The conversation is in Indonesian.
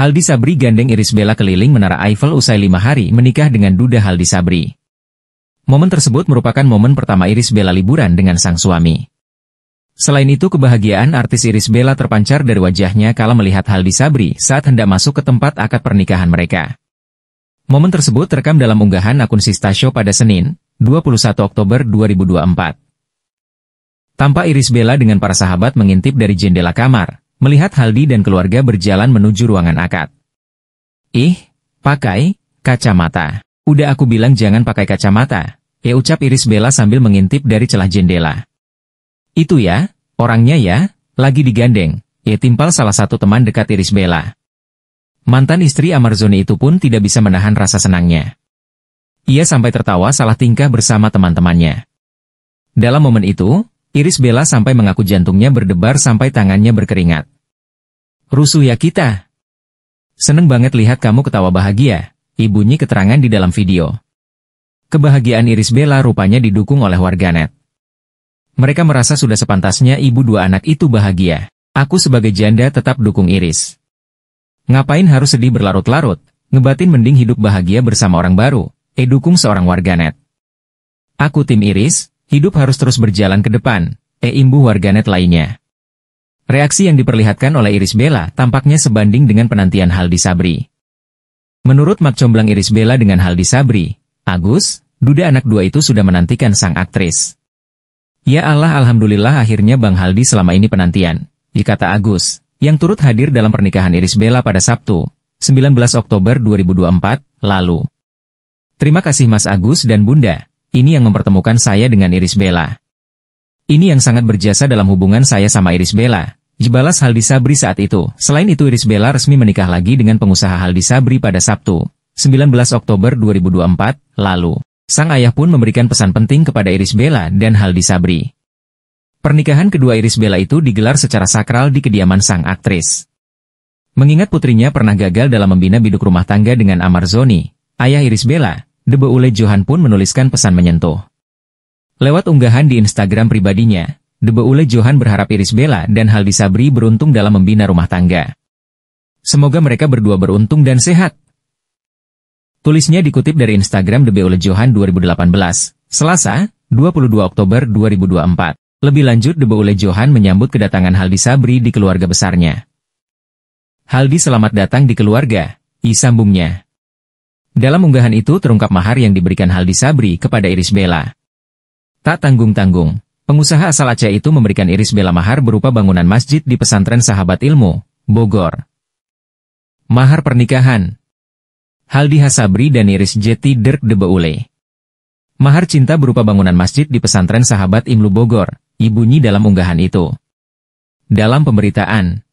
Haldi Sabri gandeng Iris Bella keliling Menara Eiffel usai lima hari menikah dengan Duda Haldi Sabri. Momen tersebut merupakan momen pertama Iris Bella liburan dengan sang suami. Selain itu kebahagiaan artis Iris Bella terpancar dari wajahnya kala melihat Haldi Sabri saat hendak masuk ke tempat akad pernikahan mereka. Momen tersebut terekam dalam unggahan akun Sista Show pada Senin, 21 Oktober 2024. Tampak Iris Bella dengan para sahabat mengintip dari jendela kamar, melihat Haldi dan keluarga berjalan menuju ruangan akad. Ih, pakai kacamata. Udah aku bilang jangan pakai kacamata, ya ucap Iris Bella sambil mengintip dari celah jendela. Itu ya, orangnya ya, lagi digandeng, ya timpal salah satu teman dekat Iris Bella. Mantan istri Amarzoni itu pun tidak bisa menahan rasa senangnya. Ia sampai tertawa salah tingkah bersama teman-temannya. Dalam momen itu, Iris Bella sampai mengaku jantungnya berdebar sampai tangannya berkeringat. Rusuh ya kita. Seneng banget lihat kamu ketawa bahagia, ibunya keterangan di dalam video. Kebahagiaan Iris Bella rupanya didukung oleh warganet. Mereka merasa sudah sepantasnya ibu dua anak itu bahagia. Aku sebagai janda tetap dukung Iris. Ngapain harus sedih berlarut-larut, ngebatin mending hidup bahagia bersama orang baru, eh dukung seorang warganet. Aku tim Iris, Hidup harus terus berjalan ke depan, e eh imbu warganet lainnya. Reaksi yang diperlihatkan oleh Iris Bella tampaknya sebanding dengan penantian Haldi Sabri. Menurut Mak Comblang Iris Bella dengan Haldi Sabri, Agus, Duda anak dua itu sudah menantikan sang aktris. Ya Allah Alhamdulillah akhirnya Bang Haldi selama ini penantian, dikata Agus, yang turut hadir dalam pernikahan Iris Bella pada Sabtu, 19 Oktober 2024, lalu. Terima kasih Mas Agus dan Bunda, ini yang mempertemukan saya dengan Iris Bella. Ini yang sangat berjasa dalam hubungan saya sama Iris Bella. Jebalas Haldi Sabri saat itu. Selain itu Iris Bella resmi menikah lagi dengan pengusaha Haldi Sabri pada Sabtu, 19 Oktober 2024, lalu. Sang ayah pun memberikan pesan penting kepada Iris Bella dan Haldi Sabri. Pernikahan kedua Iris Bella itu digelar secara sakral di kediaman sang aktris. Mengingat putrinya pernah gagal dalam membina biduk rumah tangga dengan Amar Zoni, ayah Iris Bella, Debe Ule Johan pun menuliskan pesan menyentuh. Lewat unggahan di Instagram pribadinya, Debe Ule Johan berharap Iris Bella dan Haldi Sabri beruntung dalam membina rumah tangga. Semoga mereka berdua beruntung dan sehat. Tulisnya dikutip dari Instagram Debe Ule Johan 2018, Selasa, 22 Oktober 2024. Lebih lanjut, Debe Ule Johan menyambut kedatangan Haldi Sabri di keluarga besarnya. Haldi selamat datang di keluarga, isambungnya. Dalam unggahan itu terungkap mahar yang diberikan Haldi Sabri kepada Iris Bella. Tak tanggung-tanggung, pengusaha asal Aceh itu memberikan Iris Bella mahar berupa bangunan masjid di pesantren sahabat ilmu, Bogor. Mahar pernikahan Haldi Hasabri dan Iris Jeti Dirk de Beule. Mahar cinta berupa bangunan masjid di pesantren sahabat Imlu Bogor, ibunyi dalam unggahan itu. Dalam pemberitaan,